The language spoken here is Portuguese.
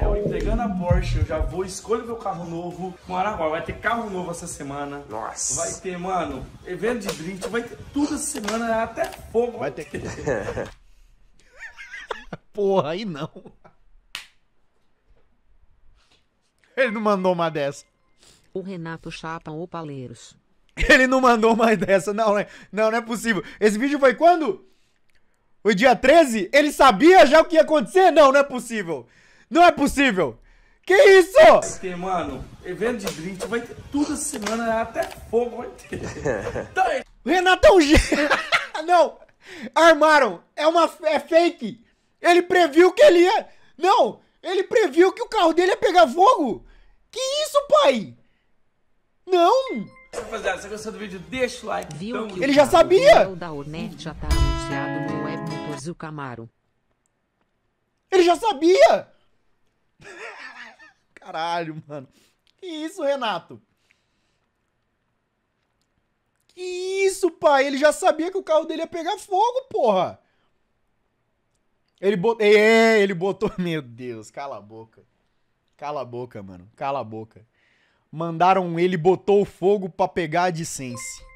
É o Entregando a Porsche, eu já vou escolher meu carro novo. Maraguá, vai ter carro novo essa semana. Nossa. Vai ter, mano, evento de drift, vai ter tudo essa semana, é até fogo. Vai ter. Porra, aí não. Ele não mandou uma dessa. O Renato chapa ou Paleiros. Ele não mandou mais dessa, não, né? Não, não é possível. Esse vídeo foi quando? O dia 13? Ele sabia já o que ia acontecer? Não, não é possível. Não é possível. Que isso? Tem, mano, evento de glitch vai ter toda semana, até fogo vai ter. Então, é... Renato é não, armaram. É uma é fake. Ele previu que ele ia... Não, ele previu que o carro dele ia pegar fogo. Que isso, pai? Não! Rapaziada, se você gostou do vídeo, deixa o like. Viu então, que ele já sabia! O da Ornet já tá anunciado no web. É o Camaro. Ele já sabia! Caralho, mano. Que isso, Renato? Que isso, pai? Ele já sabia que o carro dele ia pegar fogo, porra! Ele botou. É, ele botou. Meu Deus, cala a boca. Cala a boca, mano. Cala a boca. Mandaram ele botou fogo pra pegar a dissense.